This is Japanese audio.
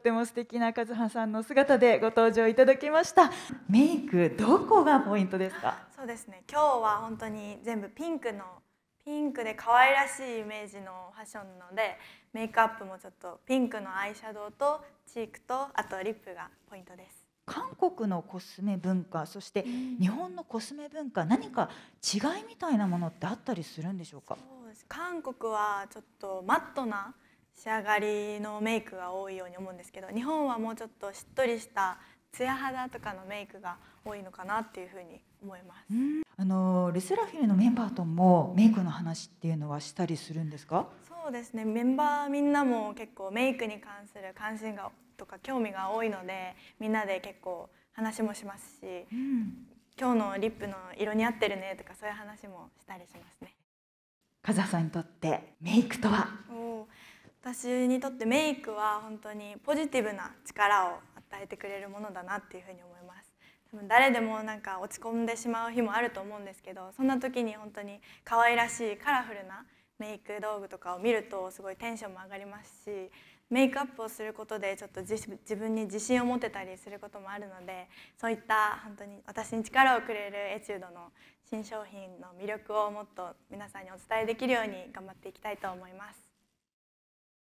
とても素敵な和葉さんの姿でご登場いただきましたメイクどこがポイントですかそうですね今日は本当に全部ピンクのピンクで可愛らしいイメージのファッションなのでメイクアップもちょっとピンクのアイシャドウとチークとあとリップがポイントです韓国のコスメ文化そして日本のコスメ文化、何か違いみたいなものってあったりするんでしょうか韓国はちょっとマットな仕上がりのメイクが多いように思うんですけど日本はもうちょっとしっとりしたツヤ肌とかのメイクが多いのかなっていうふうに思います。あのレスラフィルのメンバーともメイクの話っていうのはしたりするんですか？そうですね。メンバーみんなも結構メイクに関する関心がとか興味が多いので、みんなで結構話もしますし、うん、今日のリップの色に合ってるねとかそういう話もしたりしますね。和葉さんにとってメイクとは？私にとってメイクは本当にポジティブな力を与えてくれるものだなっていうふに思います多分誰でもなんか落ち込んでしまう日もあると思うんですけどそんな時に本当に可愛らしいカラフルなメイク道具とかを見るとすごいテンションも上がりますしメイクアップをすることでちょっと自分に自信を持てたりすることもあるのでそういった本当に私に力をくれるエチュードの新商品の魅力をもっと皆さんにお伝えできるように頑張っていきたいと思います。